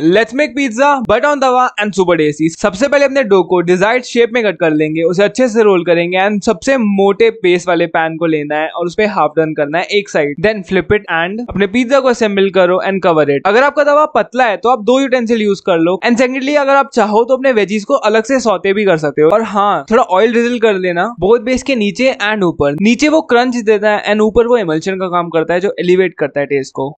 let's make pizza but on tawa and super tasty सबसे पहले अपने डो को डिजायर्ड शेप में कट कर लेंगे उसे अच्छे से रोल करेंगे एंड सबसे मोटे पेस वाले पैन को लेना है और उस पर हाफ डन करना है एक side then flip it and अपने पिज्जा को असेंबल करो एंड कवर इट अगर आपका दवा पतला है तो आप दो यूटेंसिल यूज कर लो एंड सेकेंडली अगर आप चाहो तो अपने वेजीज को अलग से सौते भी कर सकते हो और हाँ थोड़ा ऑयल डिजिल कर लेना बहुत बेस के नीचे एंड ऊपर नीचे वो क्रंच देता है एंड ऊपर वो इमल्शन का काम करता है जो एलिवेट करता है टेस्ट को